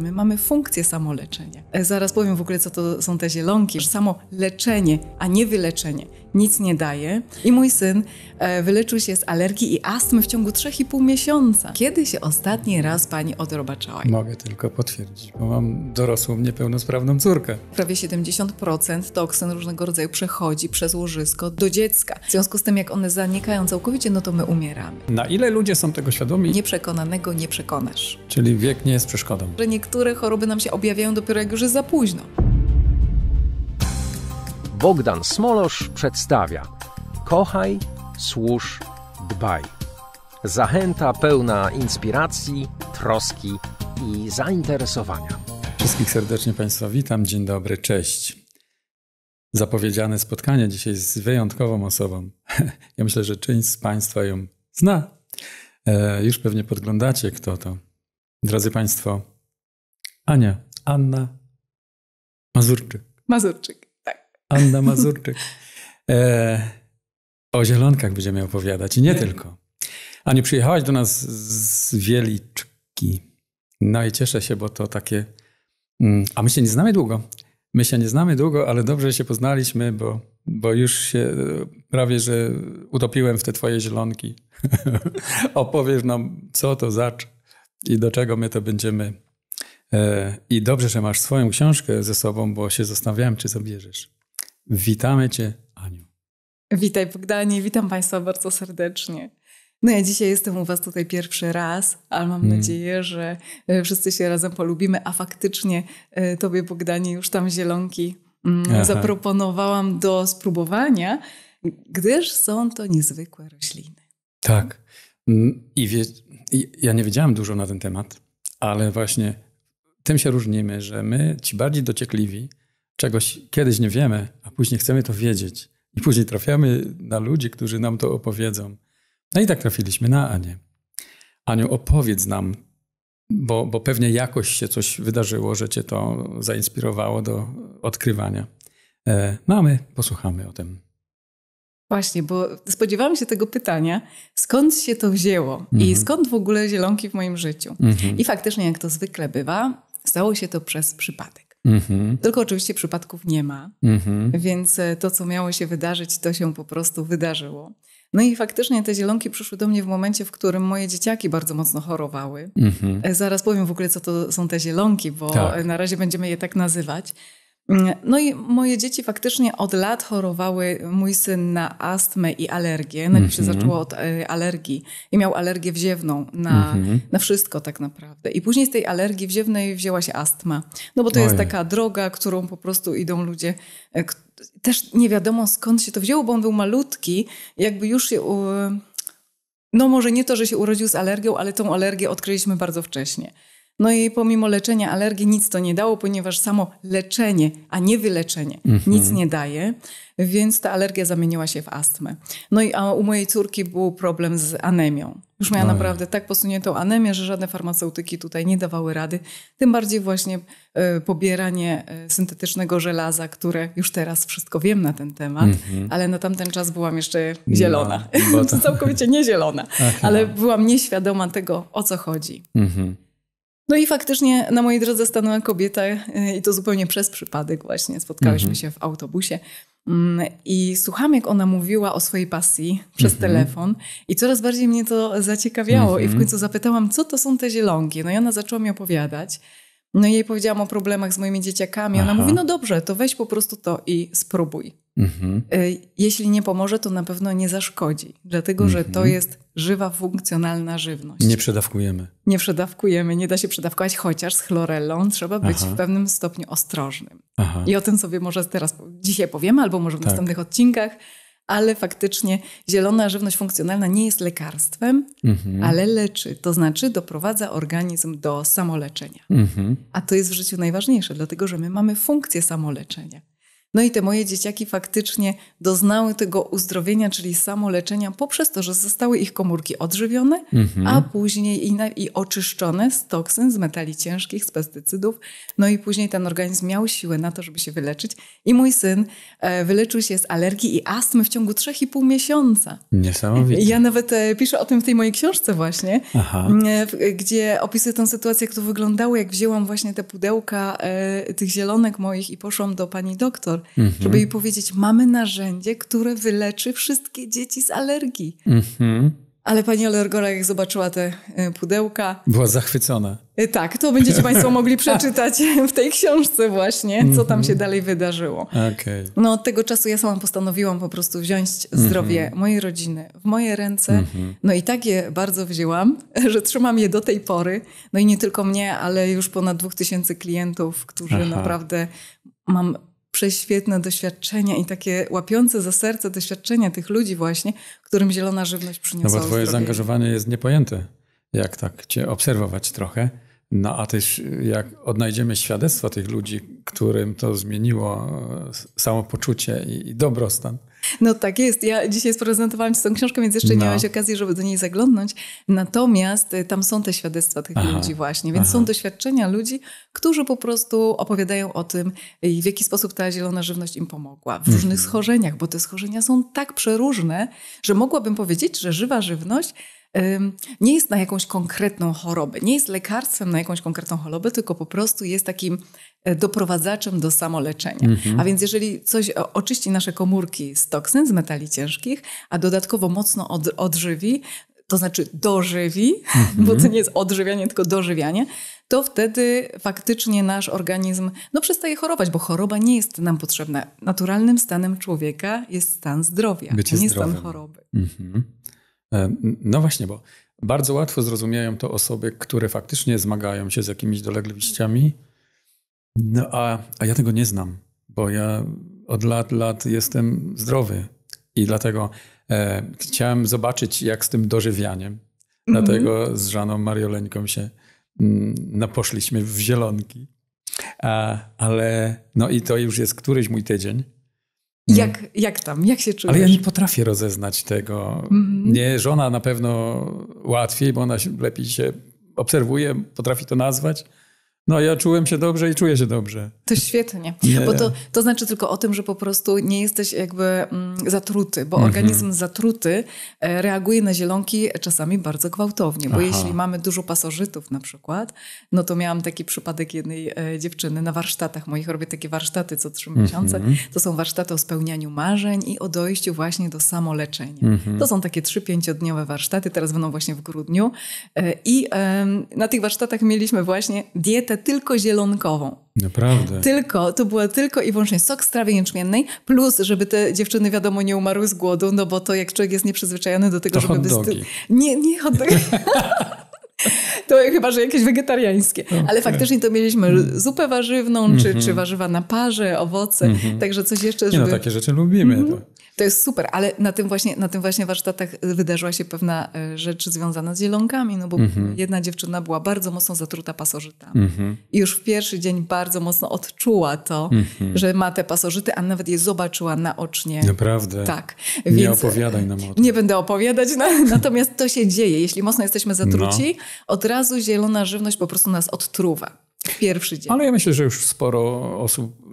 My mamy funkcję samoleczenia. E, zaraz powiem w ogóle, co to są te zielonki. Samo leczenie, a nie wyleczenie, nic nie daje. I mój syn e, wyleczył się z alergii i astmy w ciągu 3,5 miesiąca. Kiedy się ostatni raz pani odrobaczała? Mogę tylko potwierdzić, bo mam dorosłą, niepełnosprawną córkę. Prawie 70% toksyn różnego rodzaju przechodzi przez łożysko do dziecka. W związku z tym, jak one zanikają całkowicie, no to my umieramy. Na ile ludzie są tego świadomi? Nieprzekonanego nie przekonasz. Czyli wiek nie jest przeszkodą. Że nie niektóre choroby nam się objawiają dopiero jak już jest za późno. Bogdan Smolosz przedstawia Kochaj, służ, dbaj. Zachęta pełna inspiracji, troski i zainteresowania. Wszystkich serdecznie Państwa witam. Dzień dobry, cześć. Zapowiedziane spotkanie dzisiaj z wyjątkową osobą. Ja myślę, że część z Państwa ją zna. E, już pewnie podglądacie, kto to. Drodzy Państwo, Ania, Anna Mazurczyk. Mazurczyk, tak. Anna Mazurczyk. E, o zielonkach będziemy opowiadać i nie tak. tylko. Aniu, przyjechałaś do nas z Wieliczki. No i cieszę się, bo to takie... Mm, a my się nie znamy długo. My się nie znamy długo, ale dobrze się poznaliśmy, bo, bo już się e, prawie, że utopiłem w te twoje zielonki. Opowiesz nam, co to zacz, i do czego my to będziemy E, I dobrze, że masz swoją książkę ze sobą, bo się zastanawiałem, czy zabierzesz. Witamy Cię, Aniu. Witaj, Bogdanie, witam Państwa bardzo serdecznie. No ja dzisiaj jestem u Was tutaj pierwszy raz, ale mam hmm. nadzieję, że e, wszyscy się razem polubimy, a faktycznie e, Tobie, Bogdanie, już tam zielonki mm, Aha. zaproponowałam do spróbowania, gdyż są to niezwykłe rośliny. Tak. Mm, I wie, ja nie wiedziałam dużo na ten temat, ale właśnie tym się różnimy, że my, ci bardziej dociekliwi, czegoś kiedyś nie wiemy, a później chcemy to wiedzieć. I później trafiamy na ludzi, którzy nam to opowiedzą. No i tak trafiliśmy na Anię. Aniu, opowiedz nam, bo, bo pewnie jakoś się coś wydarzyło, że cię to zainspirowało do odkrywania. E, mamy, no posłuchamy o tym. Właśnie, bo spodziewałam się tego pytania, skąd się to wzięło mhm. i skąd w ogóle zielonki w moim życiu. Mhm. I faktycznie, jak to zwykle bywa, Stało się to przez przypadek. Mhm. Tylko oczywiście przypadków nie ma, mhm. więc e, to, co miało się wydarzyć, to się po prostu wydarzyło. No i faktycznie te zielonki przyszły do mnie w momencie, w którym moje dzieciaki bardzo mocno chorowały. Mhm. E, zaraz powiem w ogóle, co to są te zielonki, bo tak. na razie będziemy je tak nazywać. Mm, no i moje dzieci faktycznie od lat chorowały. Mój syn na astmę i alergię. Najpierw no, się mm -hmm. zaczęło od y, alergii i miał alergię wziewną na, mm -hmm. na wszystko tak naprawdę. I później z tej alergii wziewnej wzięła się astma. No bo to Ojej. jest taka droga, którą po prostu idą ludzie. E, też nie wiadomo skąd się to wzięło, bo on był malutki. Jakby już się... No może nie to, że się urodził z alergią, ale tą alergię odkryliśmy bardzo wcześnie. No i pomimo leczenia alergii nic to nie dało, ponieważ samo leczenie, a nie wyleczenie, mhm. nic nie daje, więc ta alergia zamieniła się w astmę. No i a u mojej córki był problem z anemią. Już miała Oj. No naprawdę tak posuniętą anemię, że żadne farmaceutyki tutaj nie dawały rady. Tym bardziej właśnie y, pobieranie e, syntetycznego żelaza, które już teraz wszystko wiem na ten temat, mm -hmm. ale na tamten czas byłam jeszcze zielona. No, to... Całkowicie nie zielona, no. ale byłam nieświadoma tego, o co chodzi. Mm -hmm. No i faktycznie na mojej drodze stanęła kobieta y, i to zupełnie przez przypadek właśnie. Spotkałyśmy mhm. się w autobusie. Mm, I słucham, jak ona mówiła o swojej pasji przez mhm. telefon, i coraz bardziej mnie to zaciekawiało. I w mhm. końcu zapytałam, co to są te zielonki. No i ona zaczęła mi opowiadać. No i jej powiedziałam o problemach z moimi dzieciakami. Ona Aha. mówi: No dobrze, to weź po prostu to i spróbuj. Mhm. Y, jeśli nie pomoże, to na pewno nie zaszkodzi, dlatego mhm. że to mhm. jest żywa, funkcjonalna żywność. Nie przedawkujemy. Nie przedawkujemy, nie da się przedawkować, chociaż z chlorellą trzeba być Aha. w pewnym stopniu ostrożnym. Aha. I o tym sobie może teraz dzisiaj powiemy, albo może w tak. następnych odcinkach, ale faktycznie zielona żywność funkcjonalna nie jest lekarstwem, mhm. ale leczy, to znaczy doprowadza organizm do samoleczenia. Mhm. A to jest w życiu najważniejsze, dlatego że my mamy funkcję samoleczenia. No i te moje dzieciaki faktycznie doznały tego uzdrowienia, czyli samoleczenia, poprzez to, że zostały ich komórki odżywione, mhm. a później i, i oczyszczone z toksyn, z metali ciężkich, z pestycydów. No i później ten organizm miał siłę na to, żeby się wyleczyć. I mój syn e, wyleczył się z alergii i astmy w ciągu 3,5 miesiąca. Niesamowicie. Ja nawet e, piszę o tym w tej mojej książce właśnie, e, gdzie opisuję tę sytuację, jak to wyglądało, jak wzięłam właśnie te pudełka tych zielonek moich i poszłam do pani doktor mhm. żeby jej powiedzieć, mamy narzędzie, które wyleczy wszystkie dzieci z alergii. Mhm. Ale pani alergora, jak zobaczyła te e, pudełka... Była zachwycona. E, tak, to będziecie Państwo mogli przeczytać w tej książce właśnie, co tam się mhm. dalej wydarzyło. Okay. No od tego czasu ja sama postanowiłam po prostu wziąć mhm. zdrowie mojej rodziny w moje ręce. Mhm. No i tak je bardzo wzięłam, że trzymam je do tej pory. No i nie tylko mnie, ale już ponad 2000 tysięcy klientów, którzy Aha. naprawdę mam prześwietne doświadczenia i takie łapiące za serce doświadczenia tych ludzi właśnie, którym zielona żywność przyniosła. No bo twoje zdrowie. zaangażowanie jest niepojęte, jak tak cię obserwować trochę no a też jak odnajdziemy świadectwa tych ludzi, którym to zmieniło e, samopoczucie i dobrostan. No tak jest. Ja dzisiaj sprezentowałam Ci tą książkę, więc jeszcze no. nie miałeś okazji, żeby do niej zaglądnąć. Natomiast e, tam są te świadectwa tych Aha. ludzi właśnie, więc Aha. są doświadczenia ludzi, którzy po prostu opowiadają o tym, w jaki sposób ta zielona żywność im pomogła. W różnych mhm. schorzeniach, bo te schorzenia są tak przeróżne, że mogłabym powiedzieć, że żywa żywność nie jest na jakąś konkretną chorobę, nie jest lekarstwem na jakąś konkretną chorobę, tylko po prostu jest takim e, doprowadzaczem do samoleczenia. Mhm. A więc jeżeli coś oczyści nasze komórki z toksyn, z metali ciężkich, a dodatkowo mocno od, odżywi, to znaczy dożywi, mhm. bo to nie jest odżywianie, tylko dożywianie, to wtedy faktycznie nasz organizm no, przestaje chorować, bo choroba nie jest nam potrzebna. Naturalnym stanem człowieka jest stan zdrowia, Bycie nie zdrowym. stan choroby. Mhm. E, no właśnie, bo bardzo łatwo zrozumieją to osoby, które faktycznie zmagają się z jakimiś dolegliwościami. No a, a ja tego nie znam, bo ja od lat, lat jestem zdrowy i dlatego e, chciałem zobaczyć, jak z tym dożywianiem. Mm -hmm. Dlatego mhm. z żaną Marioleńką się mm, naposzliśmy no, w zielonki. A, ale no i to już jest któryś mój tydzień Mm. Jak, jak tam? Jak się czujesz? Ale ja nie potrafię rozeznać tego. Mhm. Nie, żona na pewno łatwiej, bo ona lepiej się obserwuje, potrafi to nazwać. No, ja czułem się dobrze i czuję się dobrze. To świetnie. Nie. Bo to, to znaczy tylko o tym, że po prostu nie jesteś jakby mm, zatruty, bo mhm. organizm zatruty e, reaguje na zielonki czasami bardzo gwałtownie. Bo Aha. jeśli mamy dużo pasożytów na przykład, no to miałam taki przypadek jednej e, dziewczyny na warsztatach moich, robię takie warsztaty co trzy mhm. miesiące. To są warsztaty o spełnianiu marzeń i o dojściu właśnie do samoleczenia. -hmm. To są takie trzy, pięciodniowe warsztaty, teraz będą właśnie w grudniu. E, I na tych warsztatach mieliśmy właśnie dietę tylko zielonkową. Naprawdę. Tylko, to była tylko i wyłącznie sok z trawy jęczmiennej, plus, żeby te dziewczyny, wiadomo, nie umarły z głodu, no bo to jak człowiek jest nieprzyzwyczajony do tego, to żeby... Hot Nie, nie hot dogi. To chyba, że jakieś wegetariańskie. Okay. Ale faktycznie to mieliśmy mm. zupę warzywną, czy, mm -hmm. czy warzywa na parze, owoce, mm -hmm. także coś jeszcze, żeby... Nie no, takie rzeczy lubimy. -hmm. To jest super, ale na tym właśnie, na tym właśnie warsztatach y, wydarzyła się pewna y, rzecz związana z zielonkami, no bo mhm. jedna dziewczyna była bardzo mocno zatruta pasożytami. Mhm. I już w pierwszy dzień bardzo mocno odczuła to, mhm. że ma te pasożyty, a nawet je zobaczyła naocznie. Naprawdę. Tak. Więc nie opowiadaj nam o tym. Nie będę opowiadać, no, natomiast to się dzieje. Jeśli mocno jesteśmy no. zatruci, no. od razu zielona żywność po prostu nas odtruwa. Pierwszy dzień. Ale ja myślę, że już sporo osób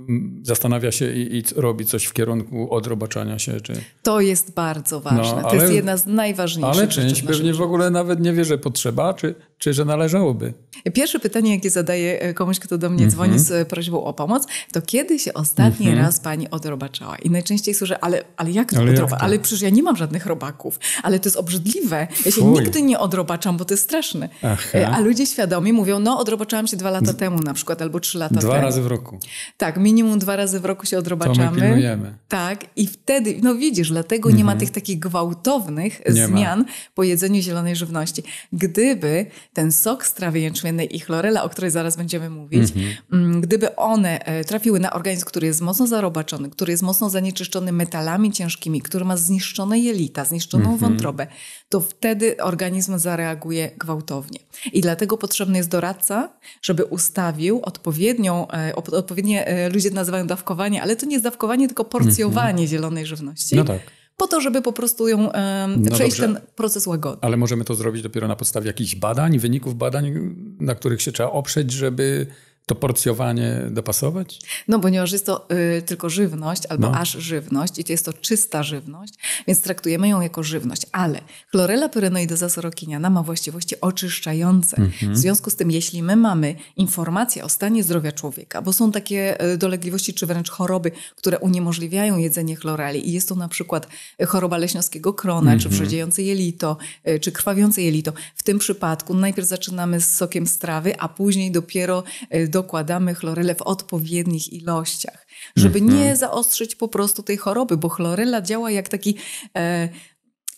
zastanawia się i, i, robi coś w kierunku odrobaczania się. Czy... To jest bardzo no, ważne. No, ale, to jest jedna z najważniejszych Ale część pewnie w ogóle nawet nie wie, że potrzeba, czy czy że należałoby? Pierwsze pytanie, jakie zadaję e, komuś, kto do mnie mm-hmm. dzwoni mhm. z e, prośbą o pomoc, to kiedy się ostatni mm-hmm. raz pani odrobaczała? I najczęściej słyszę, ale, ale jak to ale odroba? Ale przecież ja nie mam żadnych robaków, ale to jest obrzydliwe. Ja się Fuj. nigdy nie odrobaczam, bo to jest straszne. Aha. E, a ludzie świadomi mówią, no odrobaczałam się dwa lata temu na przykład, albo trzy lata dwa temu. Dwa razy w roku. Tak, minimum dwa razy w roku się odrobaczamy. To my Tak, i wtedy, no widzisz, dlatego mm-hmm. nie ma mhm. tych takich gwałtownych nie zmian ma. po jedzeniu zielonej żywności. Gdyby ten sok z trawy jęczmiennej i chlorela, o której zaraz będziemy mówić, mm, gdyby one e, trafiły na organizm, który jest mocno zarobaczony, który jest mocno zanieczyszczony metalami ciężkimi, który ma zniszczone jelita, zniszczoną mhm. wątrobę, to wtedy organizm zareaguje gwałtownie. I dlatego potrzebny jest doradca, żeby ustawił odpowiednią, e, odpowiednie e, ludzie nazywają dawkowanie, ale to nie jest dawkowanie, tylko porcjowanie mhm. zielonej żywności. No tak po to, żeby po prostu ją no przejść dobrze. ten proces łagodnie. Ale możemy to zrobić dopiero na podstawie jakichś badań, wyników badań, na których się trzeba oprzeć, żeby to porcjowanie dopasować? No, ponieważ jest to y, tylko żywność albo no. aż żywność i to jest to czysta żywność, więc traktujemy ją jako żywność. Ale chlorela pyrenoidosa sorokiniana ma właściwości oczyszczające. Mhm. W związku z tym, jeśli my mamy informację o stanie zdrowia człowieka, bo są takie y, dolegliwości czy wręcz choroby, które uniemożliwiają jedzenie chloreli i jest to na przykład choroba leśniowskiego krona, czy mhm. wrzodziejące jelito, y, czy krwawiące jelito, w tym przypadku najpierw zaczynamy z sokiem strawy, a później dopiero y, dokładamy chlorelę w odpowiednich ilościach, żeby mm nie zaostrzyć po prostu tej choroby, bo chlorela działa jak taki e,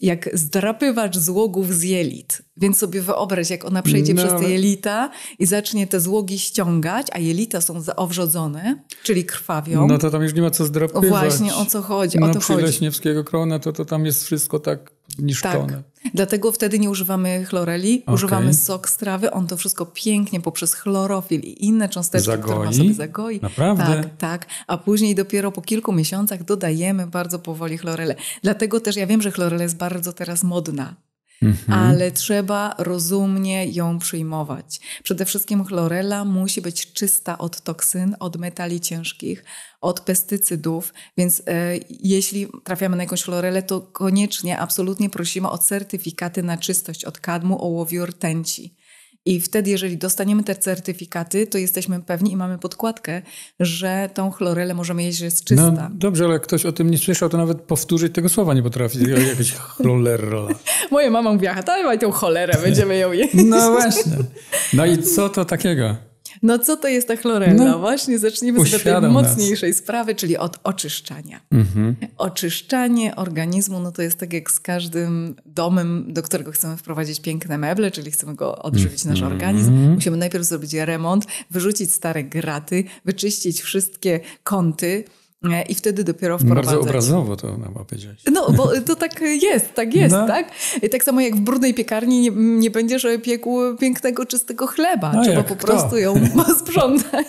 jak zdrapywacz złogów z jelit. Więc sobie wyobraź, jak ona przejdzie no, przez te jelita i zacznie te złogi ściągać, a jelita są zaowrzodzone, czyli krwawią. No to tam już nie ma co zdrapywać. właśnie, o co chodzi? No, o to przy chodzi. Leśniewskiego Krona to, to tam jest wszystko tak niż tak. Tony. Dlatego wtedy nie używamy chloreli, okay. używamy sok z trawy. On to wszystko pięknie poprzez chlorofil i inne cząsteczki, zagoi? które pan sobie zagoi. Naprawdę? Tak, tak. A później dopiero po kilku miesiącach dodajemy bardzo powoli chlorelę. Dlatego też ja wiem, że chlorela jest bardzo teraz modna. Mhm. ale trzeba rozumnie ją przyjmować. Przede wszystkim chlorela musi być czysta od toksyn, od metali ciężkich, od pestycydów, więc e, jeśli trafiamy na jakąś chlorelę, to koniecznie, absolutnie prosimy o certyfikaty na czystość od kadmu, ołowiu, rtęci. I wtedy, jeżeli dostaniemy te certyfikaty, to jesteśmy pewni i mamy podkładkę, że tą chlorelę możemy jeść, że jest no, czysta. No, dobrze, ale ktoś o tym nie słyszał, to nawet powtórzyć tego słowa nie potrafi. Jakaś chlorella. Moja mama mówiła, dawaj tą cholerę, będziemy ją no jeść. No właśnie. No i co to takiego? No co to jest ta chlorella? No, Właśnie zacznijmy od tej mocniejszej nas. sprawy, czyli od oczyszczania. Mhm. Oczyszczanie organizmu, no to jest tak jak z każdym domem, do którego chcemy wprowadzić piękne meble, czyli chcemy go odżywić, nasz mhm. organizm. Musimy najpierw zrobić remont, wyrzucić stare graty, wyczyścić wszystkie kąty, E, I wtedy dopiero wprowadzać. Bardzo obrazowo to nam powiedziałeś. No, bo to tak jest, tak jest, no. tak? I tak samo jak w brudnej piekarni nie, nie będziesz piekł pięknego, czystego chleba. No Trzeba po prostu ją sprzątać.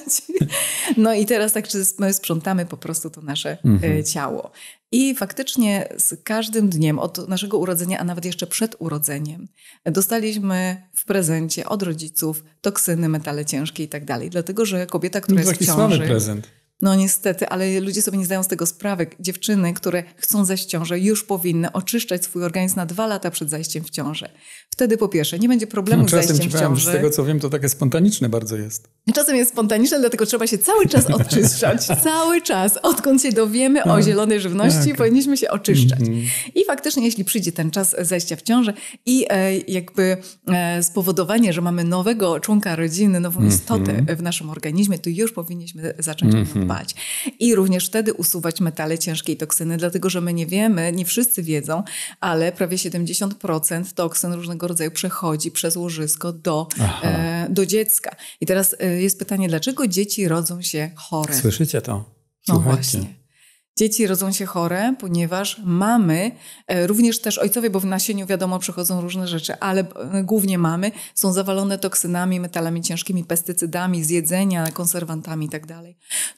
No i teraz tak my no, sprzątamy po prostu to nasze e, mhm. ciało. I faktycznie z każdym dniem od naszego urodzenia, a nawet jeszcze przed urodzeniem, dostaliśmy w prezencie od rodziców toksyny, metale ciężkie i tak dalej. Dlatego, że kobieta, która no, jest w ciąży... prezent. No niestety, ale ludzie sobie nie zdają z tego sprawy. Dziewczyny, które chcą zajść w ciążę, już powinny oczyszczać swój organizm na dwa lata przed zajściem w ciążę. Wtedy po pierwsze, nie będzie problemu no, z zajściem ci w ciążę. Z tego co wiem, to takie spontaniczne bardzo jest. Czasem jest spontaniczne, dlatego trzeba się cały czas oczyszczać, cały czas. Odkąd się dowiemy o tak. zielonej żywności, tak. powinniśmy się oczyszczać. Mhm. I faktycznie, jeśli przyjdzie ten czas zejścia w ciążę i e, jakby e, spowodowanie, że mamy nowego członka rodziny, nową mhm. istotę w naszym organizmie, to już powinniśmy zacząć mhm. Mhm. dbać. I również wtedy usuwać metale ciężkie i toksyny, dlatego że my nie wiemy, nie wszyscy wiedzą, ale prawie 70% toksyn różnego rodzaju przechodzi przez łożysko do, e, do dziecka. I teraz e, jest pytanie, dlaczego dzieci rodzą się chore? Słyszycie to? No Słuchajcie. No właśnie dzieci rodzą się chore, ponieważ mamy, e, również też ojcowie, bo w nasieniu wiadomo przychodzą różne rzeczy, ale e, głównie mamy, są zawalone toksynami, metalami ciężkimi, pestycydami z jedzenia, konserwantami itd. Tak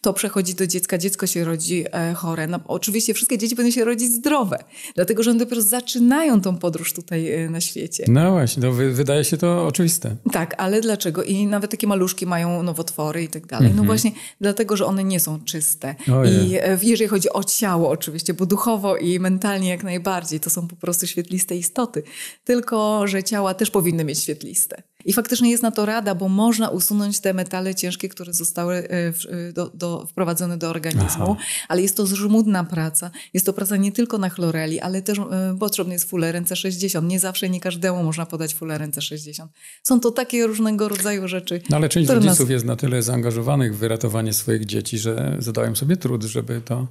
to przechodzi do dziecka, dziecko się rodzi e, chore. No, oczywiście wszystkie dzieci będą się rodzić zdrowe, dlatego że one dopiero zaczynają tą podróż tutaj na świecie. No właśnie, no, wydaje się to oczywiste. Tak, ale dlaczego? I nawet takie maluszki mają nowotwory itd. Tak no mhm. No właśnie dlatego, że one nie są czyste. Oje. I jeżeli chodzi chodzi o ciało oczywiście, bo duchowo i mentalnie jak najbardziej to są po prostu świetliste istoty, tylko że ciała też powinny mieć świetliste. I faktycznie jest na to rada, bo można usunąć te metale ciężkie, które zostały e, e, do, do, wprowadzone do organizmu, Aha. ale jest to żmudna praca. Jest to praca nie tylko na chloreli, ale też y, potrzebny jest fulerence 60. Nie zawsze, nie każdemu można podać fulerence 60. Są to takie różnego rodzaju rzeczy. No ale część rodziców nas... jest na tyle zaangażowanych w wyratowanie swoich dzieci, że zadają sobie trud, żeby to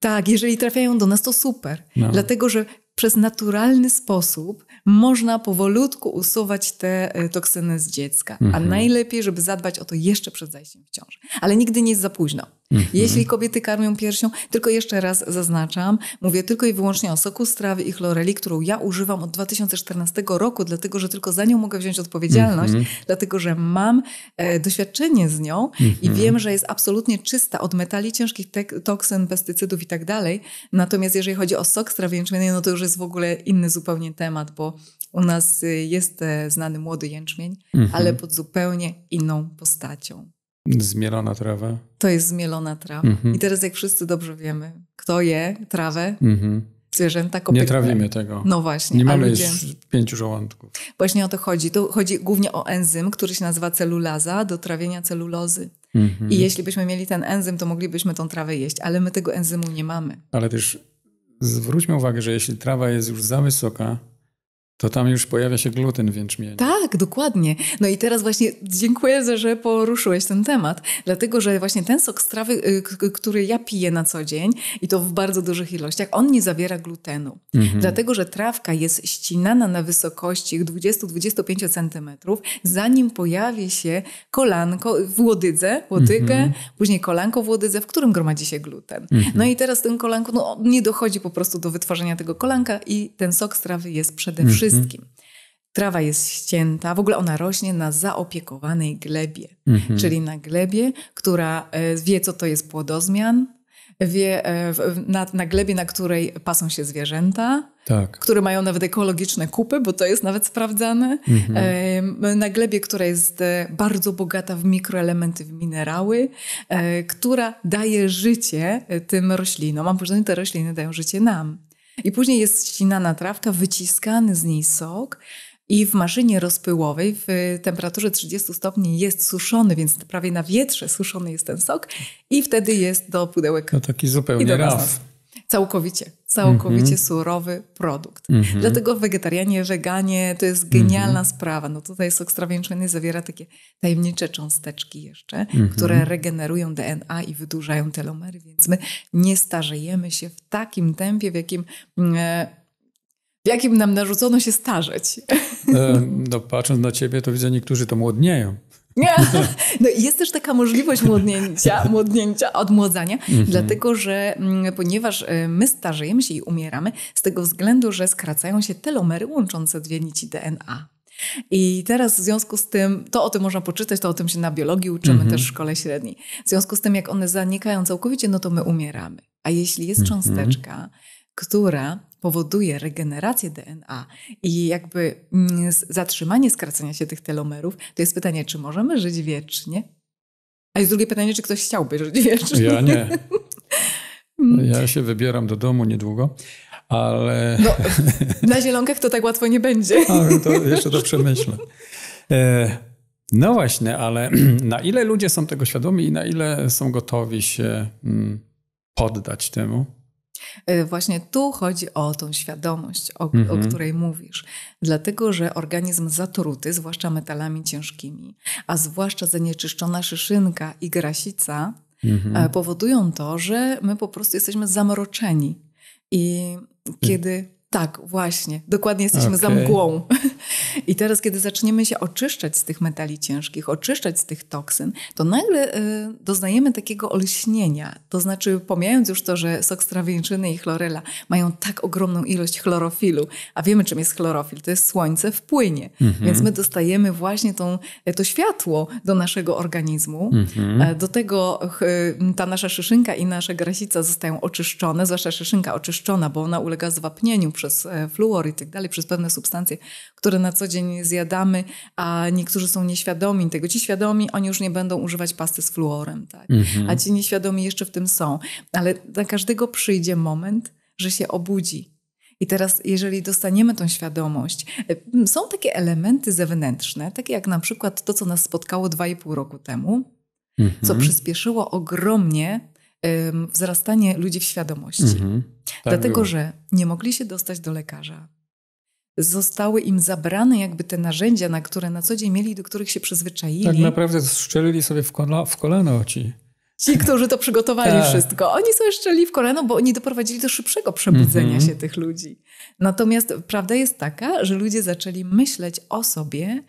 tak, jeżeli trafiają do nas, to super. No. Dlatego, że przez naturalny sposób można powolutku usuwać te e, toksyny z dziecka. Mhm. A najlepiej, żeby zadbać o to jeszcze przed zajściem w ciąży. Ale nigdy nie jest za późno. Mhm. Jeśli kobiety karmią piersią, tylko jeszcze raz zaznaczam, mówię tylko i wyłącznie o soku strawy i chloreli, którą ja używam od 2014 roku, dlatego że tylko za nią mogę wziąć odpowiedzialność, mhm. dlatego że mam e, doświadczenie z nią i mhm. wiem, że jest absolutnie czysta od metali ciężkich toksyn, pestycydów i tak dalej. Natomiast jeżeli chodzi o sok z jęczmiennej, no to już jest w ogóle inny zupełnie temat, bo u nas y, jest e, znany młody jęczmień, mhm. ale pod zupełnie inną postacią. Zmielona trawa. To jest zmielona trawa. Mhm. I teraz, jak wszyscy dobrze wiemy, kto je trawę, mhm. zwierzęta kopytne. Nie trawimy tego. No właśnie. Nie mamy ludzie... pięciu żołądków. Właśnie o to chodzi. To chodzi głównie o enzym, który się nazywa celulaza do trawienia celulozy. Mhm. I jeśli byśmy mieli ten enzym, to moglibyśmy tą trawę jeść, ale my tego enzymu nie mamy. Ale też zwróćmy uwagę, że jeśli trawa jest już za wysoka, to tam już pojawia się gluten w jęczmieniu. Tak, dokładnie. No i teraz właśnie dziękuję, że poruszyłeś ten temat, dlatego że właśnie ten sok z trawy, y, który ja piję na co dzień i to w bardzo dużych ilościach, on nie zawiera glutenu. Mhm. Dlatego, że trawka jest ścinana na wysokości 20-25 centymetrów, zanim pojawi się kolanko w łodydze, łodygę, mhm. później kolanko w łodydze, w którym gromadzi się gluten. Mhm. No i teraz ten kolanko, no nie dochodzi po prostu do wytworzenia tego kolanka i ten sok z trawy jest przede wszystkim mhm wszystkim. Trawa jest ścięta, w ogóle ona rośnie na zaopiekowanej glebie, mhm. czyli na glebie, która e, wie, co to jest płodozmian, wie, e, na, na glebie, na której pasą się zwierzęta, tak. które mają nawet ekologiczne kupy, bo to jest nawet sprawdzane. Mhm. Na glebie, która jest e, bardzo bogata w mikroelementy, w minerały, która daje życie tym roślinom. Mam wrażenie, te rośliny dają życie nam. I później jest ścinana trawka, wyciskany z niej sok. I w maszynie rozpyłowej w temperaturze 30 stopni jest suszony, więc prawie na wietrze suszony jest ten sok i wtedy jest do pudełek. No taki zupełnie raf. Całkowicie, całkowicie mm -hmm. surowy produkt. Mm -hmm. Dlatego wegetarianie, żeganie to jest genialna mm -hmm. sprawa. No tutaj sok strawienczyny zawiera takie tajemnicze cząsteczki jeszcze, mhm. które regenerują DNA i wydłużają telomery, więc my nie starzejemy się w takim tempie, w jakim... E, w jakim nam narzucono się starzeć? E, no, patrząc na ciebie, to widzę, niektórzy to młodnieją. Nie. Mhm. No jest też taka możliwość młodnięcia, młodnięcia odmłodzania, mhm. dlatego że mm, ponieważ y, my starzejemy się i umieramy, z tego względu, że skracają się telomery łączące dwie nici DNA. I teraz w związku z tym, to o tym można poczytać, to o tym się na biologii uczymy mhm. też w szkole średniej. W związku z tym, jak one zanikają całkowicie, no to my umieramy. A jeśli jest cząsteczka, która powoduje regenerację DNA i jakby mm, zatrzymanie skracania się tych telomerów, to jest pytanie, czy możemy żyć wiecznie? A jest drugie pytanie, czy ktoś chciałby żyć wiecznie? Ja nie. Mm. Ja się wybieram do domu niedługo, ale... No, na zielonkach to tak łatwo nie będzie. A, no to jeszcze to przemyślę. E, no właśnie, ale na ile ludzie są tego świadomi i na ile są gotowi się mm, poddać temu? Y, właśnie tu chodzi o tą świadomość, o, o, mhm. której mówisz. Dlatego, że organizm zatruty, zwłaszcza metalami ciężkimi, a zwłaszcza zanieczyszczona szyszynka i grasica, mhm. e, powodują to, że my po prostu jesteśmy zamroczeni. I kiedy... Tak, właśnie. Dokładnie jesteśmy okay. za mgłą. I teraz, kiedy zaczniemy się oczyszczać z tych metali ciężkich, oczyszczać z tych toksyn, to nagle y, doznajemy takiego olśnienia. To znaczy, pomijając już to, że sok z i chlorela mają tak ogromną ilość chlorofilu, a wiemy, czym jest chlorofil, to jest słońce w płynie. Mhm. Więc my dostajemy właśnie tą, e, to światło do naszego organizmu. Mhm. E, do tego y, ta nasza szyszynka i nasza grasica zostają oczyszczone, zwłaszcza szyszynka oczyszczona, bo ona ulega zwapnieniu przez e, fluor i tak dalej, przez pewne substancje, które na co co dzień zjadamy, a niektórzy są nieświadomi tego. Ci świadomi, oni już nie będą używać pasty z fluorem, tak? Mhm. a ci nieświadomi jeszcze w tym są. Ale dla każdego przyjdzie moment, że się obudzi. I teraz, jeżeli dostaniemy tą świadomość, y, są takie elementy zewnętrzne, takie jak na przykład to, co nas spotkało 2,5 roku temu, co mhm. przyspieszyło ogromnie um, wzrastanie ludzi w świadomości. Mhm. Tak Dlatego, było. że nie mogli się dostać do lekarza, zostały im zabrane jakby te narzędzia, na które na co dzień mieli, do których się przyzwyczaili. Tak naprawdę strzelili sobie w, w kolano ci. Ci, którzy to przygotowali tak. wszystko. Oni sobie szczeli w kolano, bo oni doprowadzili do szybszego przebudzenia mm -hmm. się tych ludzi. Natomiast prawda jest taka, że ludzie zaczęli myśleć o sobie,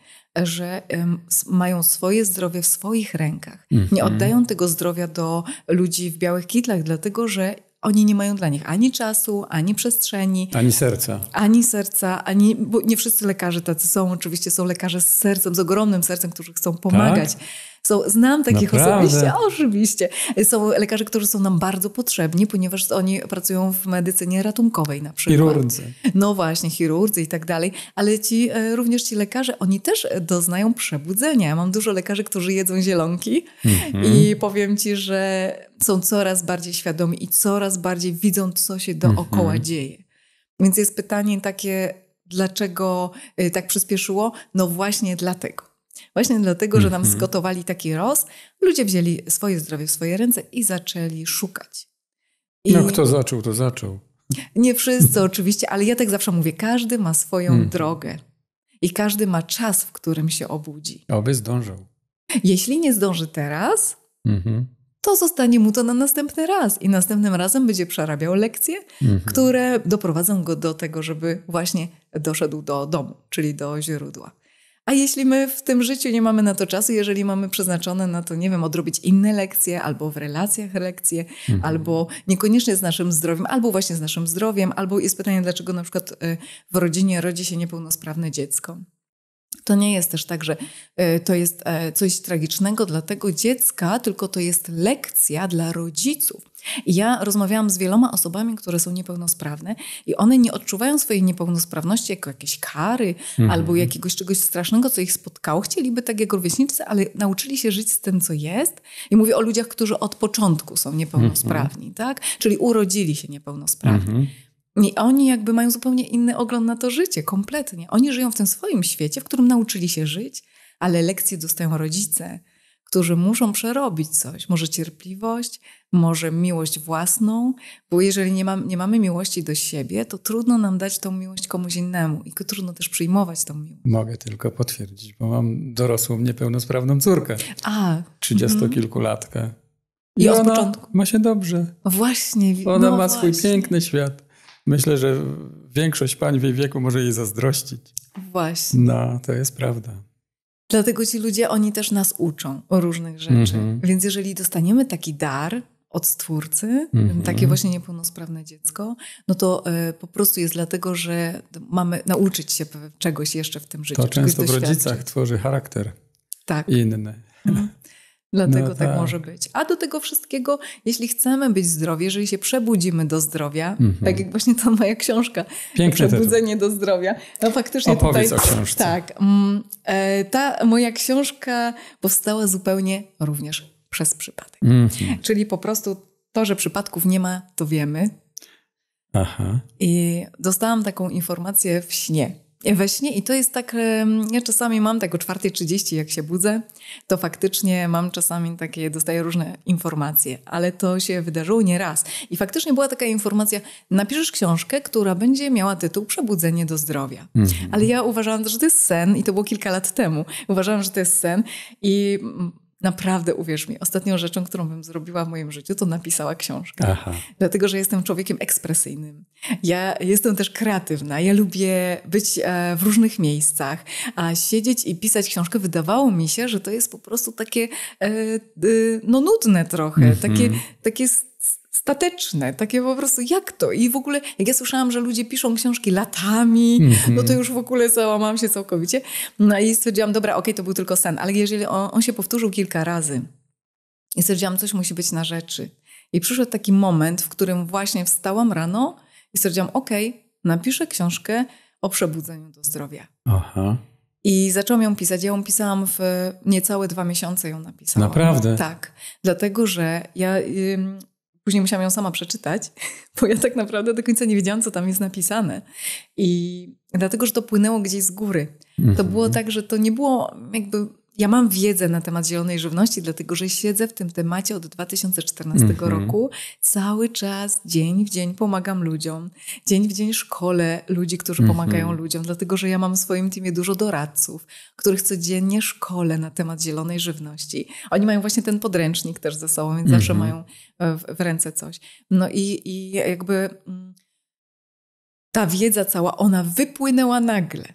że um, mają swoje zdrowie w swoich rękach. Mm -hmm. Nie mhm. oddają tego zdrowia do ludzi w białych kitlach, dlatego że oni nie mają dla nich ani czasu, ani przestrzeni. Ani serca. Ani serca, ani, bo nie wszyscy lekarze tacy są. Oczywiście są lekarze z sercem, z ogromnym sercem, którzy chcą pomagać. Tak? Są, znam takich Naprawdę? osobiście, oczywiście. Są lekarze, którzy są nam bardzo potrzebni, ponieważ oni pracują w medycynie ratunkowej na przykład. Chirurdzy. No właśnie, chirurdzy i tak dalej. Ale ci, e, również ci lekarze, oni też doznają przebudzenia. Ja mam dużo lekarzy, którzy jedzą zielonki mhm. i powiem ci, że są coraz bardziej świadomi i coraz bardziej widzą, co się dookoła mhm. dzieje. Więc jest pytanie takie, dlaczego e, tak przyspieszyło? No właśnie dlatego Właśnie dlatego, że nam mhm. zgotowali taki roz, ludzie wzięli swoje zdrowie w swoje ręce i zaczęli szukać. I no kto zaczął, to zaczął. Nie wszyscy oczywiście, ale ja tak zawsze mówię, każdy ma swoją hmm. drogę i każdy ma czas, w którym się obudzi. Oby zdążył. Jeśli nie zdąży teraz, mhm. to zostanie mu to na następny raz i następnym razem będzie przerabiał lekcje, mhm. które doprowadzą go do tego, żeby właśnie doszedł do domu, czyli do źródła. A jeśli my w tym życiu nie mamy na to czasu, jeżeli mamy przeznaczone na to, nie wiem, odrobić inne lekcje, albo w relacjach lekcje, mhm. albo niekoniecznie z naszym zdrowiem, albo właśnie z naszym zdrowiem, albo jest pytanie, dlaczego na przykład y, w rodzinie rodzi się niepełnosprawne dziecko. To nie jest też tak, że e, to jest e, coś tragicznego dla tego dziecka, tylko to jest lekcja dla rodziców. ja rozmawiałam z wieloma osobami, które są niepełnosprawne i one nie odczuwają swojej niepełnosprawności jako jakiejś kary mhm. albo jakiegoś czegoś strasznego, co ich spotkało. Chcieliby tak jak rówieśnicy, ale nauczyli się żyć z tym, co jest. I mówię o ludziach, którzy od początku są niepełnosprawni, mhm. tak? Czyli urodzili się niepełnosprawni. Mhm. I oni jakby mają zupełnie inny ogląd na to życie, kompletnie. Oni żyją w tym swoim świecie, w którym nauczyli się żyć, ale lekcje dostają rodzice, którzy muszą przerobić coś. Może cierpliwość, może miłość własną, bo jeżeli nie, mam, nie mamy miłości do siebie, to trudno nam dać tą miłość komuś innemu i trudno też przyjmować tą miłość. Mogę tylko potwierdzić, bo mam dorosłą, niepełnosprawną córkę. A. Trzydziestokilkulatkę. Mhm. I, I od początku. Ma się dobrze. Właśnie. Ona no ma swój piękny świat. Myślę, że większość pań w jej wieku może jej zazdrościć. Właśnie. No, to jest prawda. Dlatego ci ludzie, oni też nas uczą o różnych rzeczy. Mm -hmm. Więc jeżeli dostaniemy taki dar od Stwórcy, mm -hmm. takie właśnie niepełnosprawne dziecko, no to y, po prostu jest dlatego, że mamy nauczyć się czegoś jeszcze w tym życiu. To często w rodzicach tworzy charakter tak. inny. Mm -hmm. Dlatego no tak. tak. może być. A do tego wszystkiego, jeśli chcemy być zdrowi, jeżeli się przebudzimy do zdrowia, mm -hmm. tak jak właśnie ta moja książka, Piękny Przebudzenie tytuł. do zdrowia, no faktycznie Opowiedz tutaj... o książce. Tak. Mm, e, ta moja książka powstała zupełnie również przez przypadek. Mm -hmm. Czyli po prostu to, że przypadków nie ma, to wiemy. Aha. I dostałam taką informację w śnie we śnie i to jest tak, ja czasami mam tak o 4.30 jak się budzę, to faktycznie mam czasami takie, dostaję różne informacje, ale to się wydarzyło nieraz. I faktycznie była taka informacja, napiszesz książkę, która będzie miała tytuł Przebudzenie do zdrowia. Mhm. Ale ja uważałam, że to jest sen i to było kilka lat temu. Uważałam, że to jest sen i mm, naprawdę uwierz mi, ostatnią rzeczą, którą bym zrobiła w moim życiu, to napisała książkę. Aha. Dlatego, że jestem człowiekiem ekspresyjnym. Ja jestem też kreatywna. Ja lubię być e, w różnych miejscach, a siedzieć i pisać książkę wydawało mi się, że to jest po prostu takie e, no nudne trochę, mm -hmm. takie, mhm. takie stateczne, takie po prostu jak to? I w ogóle, jak ja słyszałam, że ludzie piszą książki latami, mm -hmm. no to mhm. już w ogóle załamałam się całkowicie. No i stwierdziłam, dobra, okej, okay, to był tylko sen, ale jeżeli on, on się powtórzył kilka razy i stwierdziłam, coś musi być na rzeczy. I przyszedł taki moment, w którym właśnie wstałam rano i stwierdziłam, okej, okay, napiszę książkę o przebudzeniu do zdrowia. Aha. I zaczęłam ją pisać. Ja ją pisałam w niecałe dwa miesiące ją napisałam. Naprawdę? Tak. Dlatego, że ja Później musiałam ją sama przeczytać, bo ja tak naprawdę do końca nie wiedziałam, co tam jest napisane. I dlatego, że to płynęło gdzieś z góry. To było mhm. tak, że to nie było jakby ja mam wiedzę na temat zielonej żywności, dlatego że siedzę w tym temacie od 2014 mm -hmm. roku. Cały czas, dzień w dzień pomagam ludziom, dzień w dzień szkole ludzi, którzy mm -hmm. pomagają ludziom, dlatego że ja mam w swoim teamie dużo doradców, których codziennie szkole na temat zielonej żywności. Oni mają właśnie ten podręcznik też ze sobą, więc mm -hmm. zawsze mhm. mają e, w, w, ręce coś. No i, i jakby mm, ta wiedza cała, ona wypłynęła nagle.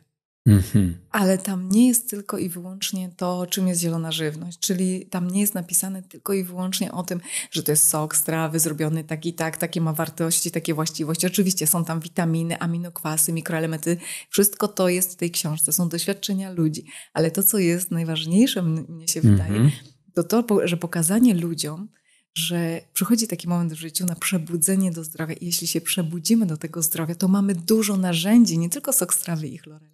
Mhm. Ale tam nie jest tylko i wyłącznie to, czym jest zielona żywność, czyli tam nie jest napisane tylko i wyłącznie o tym, że to jest sok z trawy zrobiony tak i tak, takie ma wartości, takie właściwości. Oczywiście są tam witaminy, aminokwasy, mikroelementy, wszystko to jest w tej książce, są doświadczenia ludzi, ale to, co jest najważniejsze, mnie się mhm. wydaje, to to, że pokazanie ludziom, że przychodzi taki moment w życiu na przebudzenie do zdrowia i jeśli się przebudzimy do tego zdrowia, to mamy dużo narzędzi, nie tylko sok z trawy i chlorel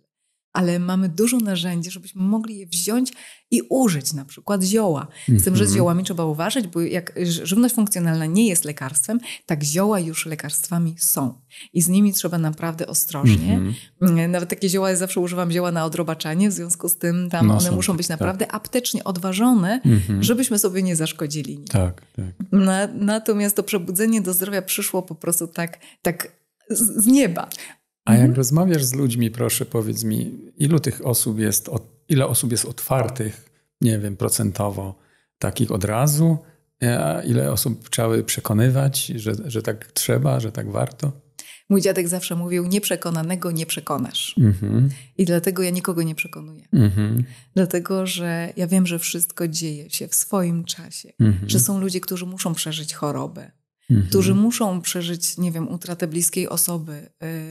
ale mamy dużo narzędzi, żebyśmy mogli je wziąć i użyć, na przykład zioła. Z tym, że z mhm. ziołami trzeba uważać, bo jak żywność funkcjonalna nie jest lekarstwem, tak zioła już lekarstwami są. I z nimi trzeba naprawdę ostrożnie. Mhm. Mm, nawet takie zioła, ja zawsze używam zioła na odrobaczanie, w związku z tym tam no, one muszą tak, być tak. naprawdę aptecznie odważone, mhm. żebyśmy sobie nie zaszkodzili. Tak, tak. Na, natomiast to przebudzenie do zdrowia przyszło po prostu tak, tak z nieba. A jak mhm. rozmawiasz z ludźmi, proszę powiedz mi, ilu tych osób jest, ile osób jest otwartych, nie wiem, procentowo takich od razu, e, a ile osób chciały przekonywać, że, że tak trzeba, że tak warto? Mój dziadek zawsze mówił: Nieprzekonanego nie przekonasz. Mhm. I dlatego ja nikogo nie przekonuję. Mhm. Dlatego, że ja wiem, że wszystko dzieje się w swoim czasie, mhm. że są ludzie, którzy muszą przeżyć chorobę, mhm. którzy muszą przeżyć, nie wiem, utratę bliskiej osoby,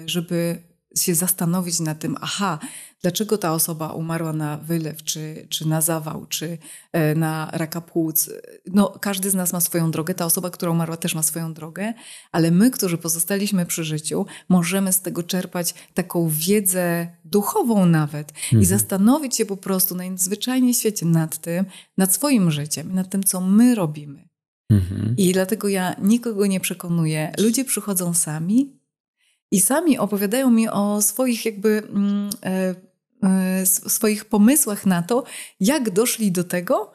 y, żeby się zastanowić nad tym, aha, dlaczego ta osoba umarła na wylew, czy, czy na zawał, czy e, na raka płuc. No, każdy z nas ma swoją drogę, ta osoba, która umarła, też ma swoją drogę, ale my, którzy pozostaliśmy przy życiu, możemy z tego czerpać taką wiedzę duchową nawet mhm. i zastanowić się po prostu na najzwyczajniej świecie nad tym, nad swoim życiem, nad tym, co my robimy. Mhm. I dlatego ja nikogo nie przekonuję. Ludzie przychodzą sami i sami opowiadają mi o swoich jakby mm, e, e, swoich pomysłach na to, jak doszli do tego,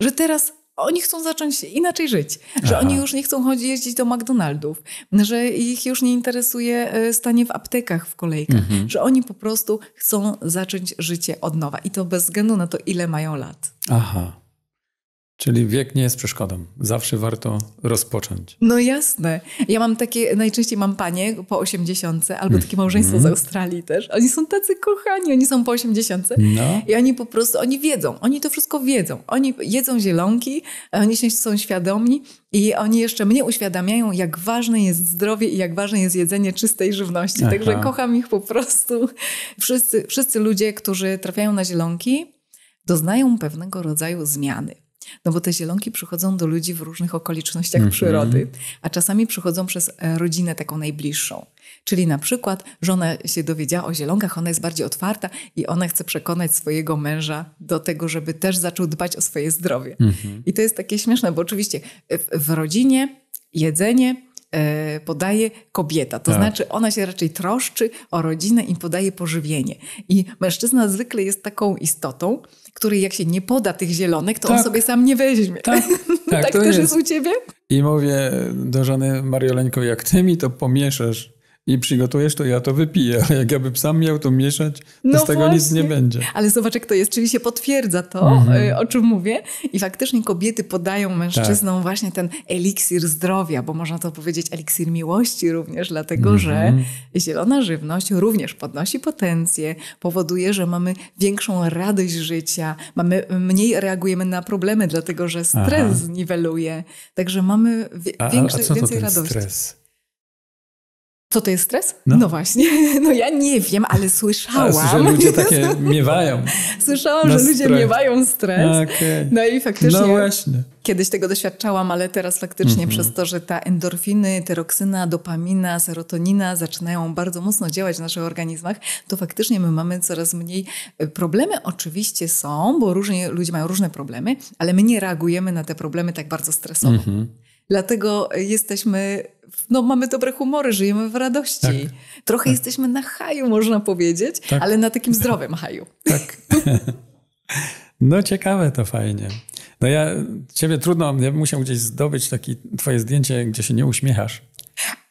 że teraz oni chcą zacząć inaczej żyć, że Aha. oni już nie chcą chodzić, jeździć do McDonaldów, że ich już nie interesuje e, stanie w aptekach w kolejkach, mhm. że oni po prostu chcą zacząć życie od nowa i to bez względu na to, ile mają lat. Aha. Czyli wiek nie jest przeszkodą. Zawsze warto rozpocząć. No jasne. Ja mam takie, najczęściej mam panie po 80, albo takie małżeństwo mm. z mhm. Australii też. Oni są tacy kochani, oni są po 80. No. I oni po prostu, oni wiedzą, oni to wszystko wiedzą. Oni jedzą zielonki, e, oni są świadomi i oni jeszcze mnie uświadamiają, jak ważne jest zdrowie i jak ważne jest jedzenie czystej żywności. Aha. Także kocham ich po prostu. Wszyscy, wszyscy ludzie, którzy trafiają na zielonki, doznają pewnego rodzaju zmiany. No bo te zielonki przychodzą do ludzi w różnych okolicznościach mhm. przyrody, a czasami przychodzą przez e, rodzinę taką najbliższą. Czyli na przykład żona się dowiedziała o zielonkach, ona jest bardziej otwarta i ona chce przekonać swojego męża do tego, żeby też zaczął dbać o swoje zdrowie. Mhm. I to jest takie śmieszne, bo oczywiście w, w rodzinie jedzenie E, podaje kobieta. To tak. znaczy, ona się raczej troszczy o rodzinę i podaje pożywienie. I mężczyzna zwykle jest taką istotą, który jak się nie poda tych zielonek, to tak. on sobie sam nie weźmie. Tak, tak, tak też jest. jest u ciebie? I mówię do żony Marioleńko, jak ty mi to pomieszasz i przygotujesz, to ja to wypiję. Ale jak ja bym sam miał to mieszać, to no z tego właśnie. nic nie będzie. Ale zobacz, jak to jest, czyli się potwierdza to, mhm. Y, o czym mówię. I faktycznie kobiety podają mężczyznom tak. właśnie ten eliksir zdrowia, bo można to powiedzieć eliksir miłości również, dlatego mhm. że zielona żywność również podnosi potencję, powoduje, że mamy większą radość życia, mamy mniej reagujemy na problemy, dlatego że stres Aha. zniweluje. Także mamy wie, a, większe, a co więcej ten radości. Stres? Co to jest stres? No. no. właśnie. No ja nie wiem, ale słyszałam. Ale, że ludzie takie miewają. Słyszałam, że ludzie miewają stres. Okay. No i faktycznie. No właśnie. Kiedyś tego doświadczałam, ale teraz faktycznie mhm. przez to, że ta endorfiny, tyroksyna, dopamina, serotonina zaczynają bardzo mocno działać w naszych organizmach, to faktycznie my mamy coraz mniej. Y, problemy oczywiście są, bo różnie, ludzie mają różne problemy, ale my nie reagujemy na te problemy tak bardzo stresowo. Mhm. Dlatego jesteśmy, no mamy dobre humory, żyjemy w radości. Tak. Trochę tak. jesteśmy na haju, można powiedzieć, tak. ale na takim zdrowym haju. Tak. No ciekawe to fajnie. No ja, ciebie trudno, ja bym musiał gdzieś zdobyć takie twoje zdjęcie, gdzie się nie uśmiechasz.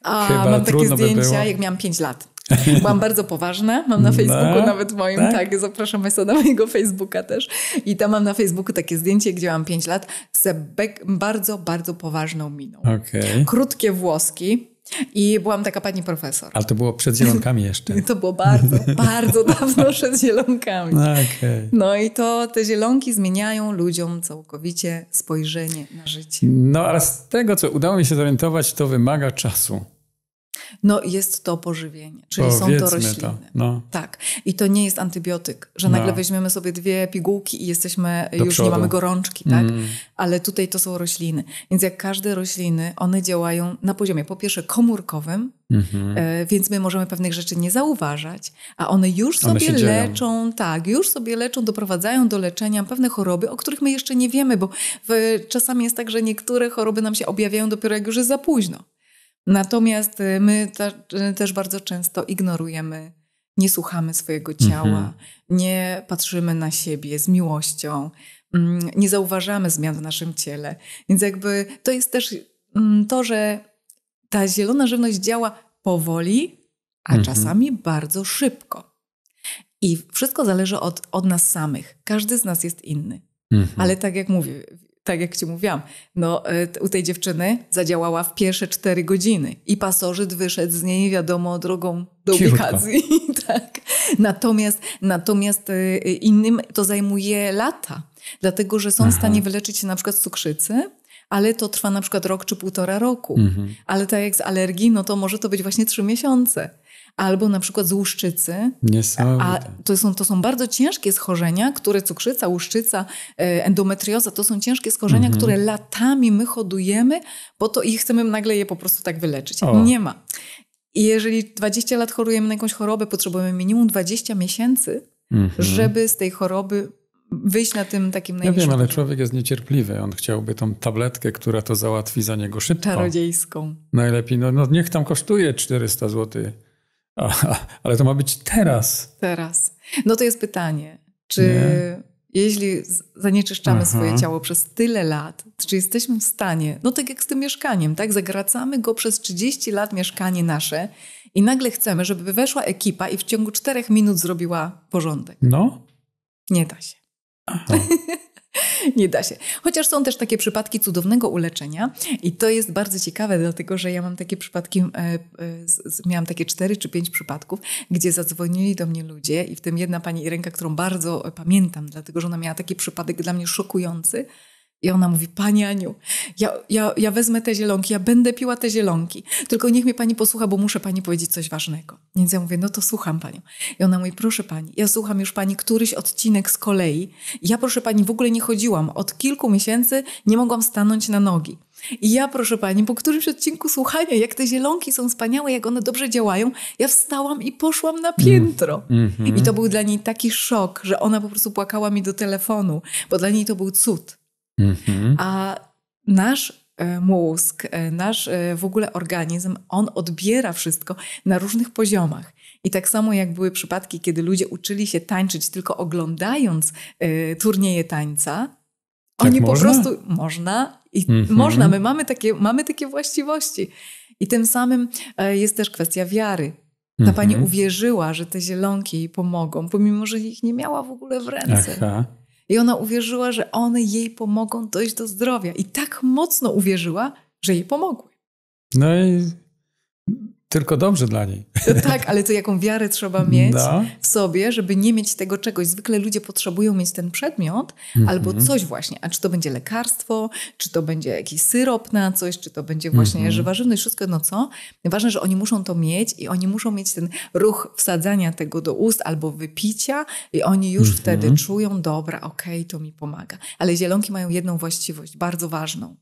A, Chyba mam takie zdjęcia, by jak miałam 5 lat. Byłam bardzo poważna, mam na no, Facebooku no, nawet moim, tak? tak, zapraszam Państwa na mojego Facebooka też. I tam mam na Facebooku takie zdjęcie, gdzie mam 5 lat, z bardzo, bardzo poważną miną. Okay. Krótkie włoski, i byłam taka pani profesor. Ale to było przed zielonkami jeszcze. to było bardzo, bardzo dawno przed zielonkami. No, okay. No i to te zielonki zmieniają ludziom całkowicie spojrzenie na życie. No ale z tego, co udało mi się zorientować, to wymaga czasu no jest to pożywienie, czyli Powiedzmy są to rośliny. To. No. Tak. I to nie jest antybiotyk, że no. nagle weźmiemy sobie dwie pigułki i jesteśmy, Do już przodu. nie mamy gorączki, tak? Mm. Ale tutaj to są rośliny. Więc jak każde rośliny, one działają na poziomie po pierwsze komórkowym, mhm. e, Więc my możemy pewnych rzeczy nie zauważać, a one już sobie one leczą, dzieją. tak, już sobie leczą, doprowadzają do leczenia pewne choroby, o których my jeszcze nie wiemy, bo w, czasami jest tak, że niektóre choroby nam się objawiają dopiero jak już jest za późno. Natomiast y, my y, też bardzo często ignorujemy, nie słuchamy swojego ciała, mhm. nie patrzymy na siebie z miłością, mm, nie zauważamy zmian w naszym ciele. Więc jakby to jest też mm, to, że ta zielona żywność działa powoli, a mhm. czasami bardzo szybko. I wszystko zależy od, od nas samych. Każdy z nas jest inny. Mhm. Ale tak jak mówię, tak jak ci mówiłam, no, e, u tej dziewczyny zadziałała w pierwsze cztery godziny i pasożyt wyszedł z niej wiadomo drogą do ubikacji. tak. Natomiast, natomiast e, e, innym to zajmuje lata, dlatego że są Aha. w stanie wyleczyć się na przykład z cukrzycy, ale to trwa na przykład rok czy półtora roku. Mhm. Ale tak jak z alergii, no to może to być właśnie trzy miesiące albo na przykład z łuszczycy. A to są, to są bardzo ciężkie schorzenia, które cukrzyca, łuszczyca, e, endometrioza, to są ciężkie schorzenia, mhm. które latami my hodujemy po to i chcemy nagle je po prostu tak wyleczyć. O. Nie ma. I jeżeli 20 lat chorujemy na jakąś chorobę, potrzebujemy minimum 20 miesięcy, mhm. żeby z tej choroby wyjść na tym takim najwyższym. Ja wiem, ale człowiek jest niecierpliwy. On chciałby tą tabletkę, która to załatwi za niego szybko. Czarodziejską. Najlepiej, no, no niech tam kosztuje 400 zł ale to ma być teraz. Teraz. No to jest pytanie, czy nie. jeśli zanieczyszczamy Aha. swoje mhm. ciało przez tyle lat, czy jesteśmy w stanie, no tak jak z tym mieszkaniem, tak? Zagracamy go przez 30 lat mieszkanie nasze i nagle chcemy, żeby weszła ekipa i w ciągu 4 minut zrobiła porządek. No? Nie da się. Aha. Nie da się. Chociaż są też takie przypadki cudownego uleczenia i to jest bardzo ciekawe, dlatego że ja mam takie przypadki, e, e, miałam takie cztery czy pięć przypadków, gdzie zadzwonili do mnie ludzie i w tym jedna pani Irenka, którą bardzo e, pamiętam, dlatego że ona miała taki przypadek dla mnie szokujący, i ona mówi, Pani Aniu, ja, ja, ja wezmę te zielonki, ja będę piła te zielonki, tylko niech mnie Pani posłucha, bo muszę Pani powiedzieć coś ważnego. Więc ja mówię, no to słucham Panią. I ona mówi, proszę Pani, ja słucham już Pani któryś odcinek z kolei. Ja, proszę Pani, w ogóle nie chodziłam. Od kilku miesięcy nie mogłam stanąć na nogi. I ja, proszę pani, po którymś odcinku słuchania, jak te zielonki są wspaniałe, jak one dobrze działają, ja wstałam i poszłam na piętro. Mm -hmm. I to był dla niej taki szok, że ona po prostu płakała mi do telefonu, bo dla niej to był cud. Mhm. A nasz e, mózg, e, nasz e, w ogóle organizm, on odbiera wszystko na różnych poziomach. I tak samo jak były przypadki, kiedy ludzie uczyli się tańczyć tylko oglądając turnieje tańca, tak oni można? po prostu można i mm -hmm. można, my mamy takie, mamy takie właściwości. I tym samym jest też kwestia wiary. Ta mm -hmm. pani mhm. uwierzyła, że te zielonki jej pomogą, pomimo że ich nie miała w ogóle w ręce. Aha. I ona uwierzyła, że one jej pomogą dojść do zdrowia. I tak mocno uwierzyła, że jej pomogły. No i tylko dobrze dla niej. No tak, ale to jaką wiarę trzeba mieć no. w sobie, żeby nie mieć tego czegoś. Zwykle ludzie potrzebują mieć ten przedmiot mm -hmm. albo mhm. coś właśnie. A czy to będzie lekarstwo, czy to będzie jakiś syrop na coś, czy to będzie właśnie mm -hmm. żywarzywny, wszystko no co. Ważne, że oni muszą to mieć i oni muszą mieć ten ruch wsadzania tego do ust albo wypicia i oni już mm -hmm. wtedy czują, dobra, okej, okay, to mi pomaga. Ale zielonki mają jedną właściwość, bardzo ważną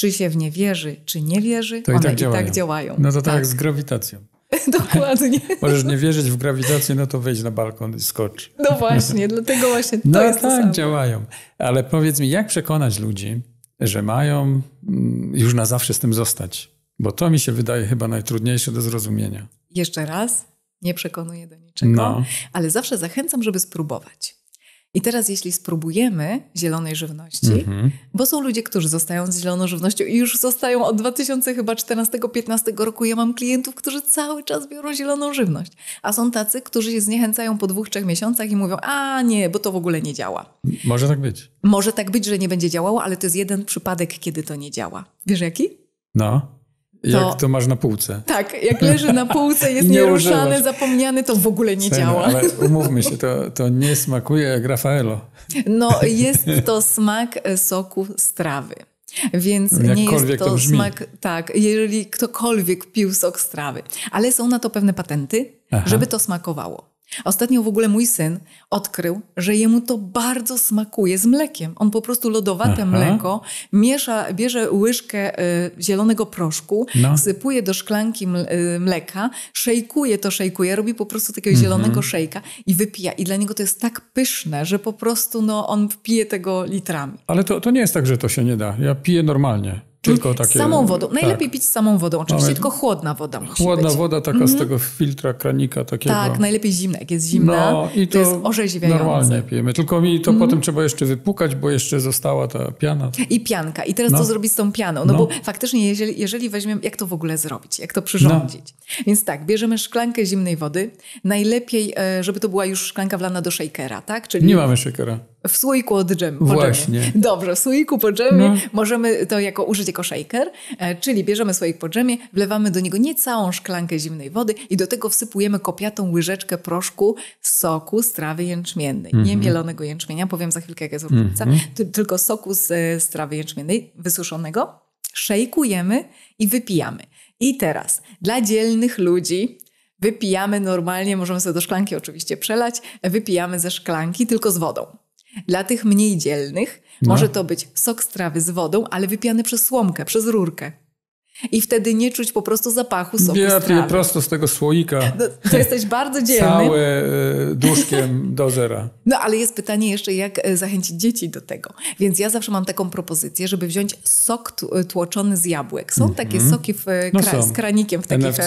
czy się w nie wierzy, czy nie wierzy, to tak one i tak, działają. I tak działają. No to tak, tak. z grawitacją. Dokładnie. Możesz nie wierzyć w grawitację, no to wejdź na balkon i skocz. No właśnie, dlatego właśnie to no jest tak, działają. Ale powiedz mi, jak przekonać ludzi, że mają mm, już na zawsze z tym zostać? Bo to mi się wydaje chyba najtrudniejsze do zrozumienia. Jeszcze raz, nie przekonuję do niczego, no. ale zawsze zachęcam, żeby spróbować. I teraz, jeśli spróbujemy zielonej żywności, mhm. bo są ludzie, którzy zostają z zieloną żywnością i już zostają od 2014-15 roku. Ja mam klientów, którzy cały czas biorą zieloną żywność, a są tacy, którzy się zniechęcają po dwóch, trzech miesiącach i mówią: A nie, bo to w ogóle nie działa. Może tak być. Może tak być, że nie będzie działało, ale to jest jeden przypadek, kiedy to nie działa. Wiesz jaki? No. To, jak to masz na półce. Tak, jak leży na półce, jest nieruszany, zapomniany, to w ogóle nie Cena, działa. Ale umówmy się, to, to nie smakuje jak Rafaelo. No, jest to smak e, soku z trawy. Więc nie jest to, to smak, tak, jeżeli ktokolwiek pił sok z trawy. Ale są na to pewne patenty, Aha. żeby to smakowało. Ostatnio w ogóle mój syn odkrył, że jemu to bardzo smakuje z mlekiem. On po prostu lodowate Aha. mleko miesza, bierze łyżkę y, zielonego proszku, no. sypuje do szklanki y, mleka, szejkuje to, szejkuje, robi po prostu takiego mhm. zielonego szejka i wypija. I dla niego to jest tak pyszne, że po prostu no, on pije tego litrami. Ale to, to nie jest tak, że to się nie da. Ja piję normalnie. Tylko takie... Samą wodą. Najlepiej tak. pić samą wodą, oczywiście, Mamy... tylko chłodna woda musi Chłodna być. woda taka mm. z mhm. tego filtra kranika takiego. Tak, najlepiej zimna. Jak jest zimna, no, i to, to jest orzeźwiające. Normalnie pijemy, tylko mi to mm. potem trzeba jeszcze wypukać, bo jeszcze została ta piana. I pianka. I teraz no. co zrobić z tą pianą? No, no. bo faktycznie, jeżeli, jeżeli weźmiemy, jak to w ogóle zrobić? Jak to przyrządzić? No. Więc tak, bierzemy szklankę zimnej wody. Najlepiej, e, żeby to była już szklanka wlana do shakera, tak? Czyli... Nie mamy shakera. W słoiku od dżemu. Właśnie. Dżemie. Dobrze, w słoiku po dżemie no. możemy to jako użyć jako shaker, e, czyli bierzemy słoik po dżemie, wlewamy do niego niecałą szklankę zimnej wody i do tego wsypujemy kopiatą łyżeczkę proszku z soku z trawy jęczmiennej. Mm -hmm. Nie mhm. mielonego jęczmienia, powiem za chwilkę jak jest różnica, mm -hmm. tylko soku z, e, z trawy jęczmiennej wysuszonego. Szejkujemy i wypijamy. I teraz dla dzielnych ludzi, wypijamy normalnie, możemy sobie do szklanki oczywiście przelać, wypijamy ze szklanki tylko z wodą. Dla tych mniej dzielnych no. może to być sok z trawy z wodą, ale wypiany przez słomkę, przez rurkę. I wtedy nie czuć po prostu zapachu soku ja, z trawy. Ja prosto z tego słoika. No, to jesteś bardzo dzielny. Całe e, duszkiem do zera. No ale jest pytanie jeszcze, jak e, zachęcić dzieci do tego. Więc ja zawsze mam taką propozycję, żeby wziąć sok tłoczony z jabłek. Są mm -hmm. takie mhm. soki w, e, no z kranikiem w takich... NFC.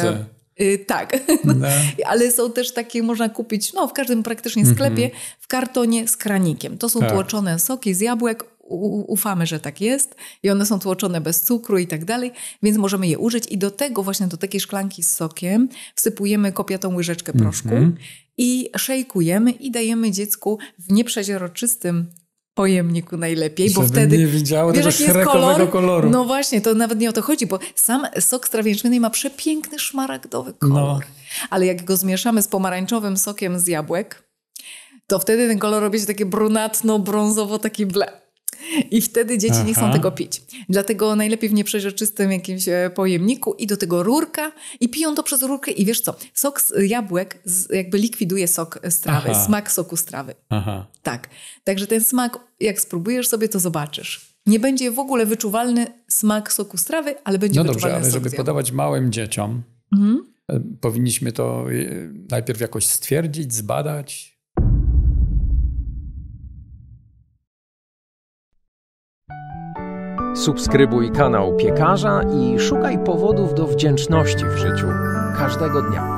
Y, tak, no. ale są też takie, można kupić no, w każdym praktycznie mhm. sklepie mm -hmm. w kartonie z kranikiem. To są tak. tłoczone soki z jabłek, ufamy, że tak jest i one są tłoczone bez cukru i tak dalej, więc możemy je użyć i do tego właśnie, do takiej szklanki z sokiem wsypujemy kopiatą łyżeczkę proszku mm -hmm. i szejkujemy i dajemy dziecku w nieprzeźroczystym pojemniku najlepiej, Żeby bo wtedy nie widziały wiesz, tego szrekowego koloru. No właśnie, to nawet nie o to chodzi, bo sam sok z trawienczyny ma przepiękny szmaragdowy no. kolor. No. Ale jak go zmieszamy z pomarańczowym sokiem z jabłek, to wtedy ten kolor robi się takie brunatno-brązowo, taki ble. I wtedy dzieci Aha. nie chcą tego pić. Dlatego najlepiej w nieprzeźroczystym jakimś e, pojemniku i do tego rurka i piją to przez rurkę i wiesz co, sok z jabłek jakby likwiduje sok z trawy, Aha. smak soku z trawy. Aha. Tak. Także ten smak, jak spróbujesz sobie, to zobaczysz. Nie będzie w ogóle wyczuwalny smak soku z trawy, ale będzie no wyczuwalny dobrze, ale żeby podawać małym dzieciom, mhm. E, powinniśmy to e, najpierw jakoś stwierdzić, zbadać, Subskrybuj kanał piekarza i szukaj powodów do wdzięczności w życiu każdego dnia.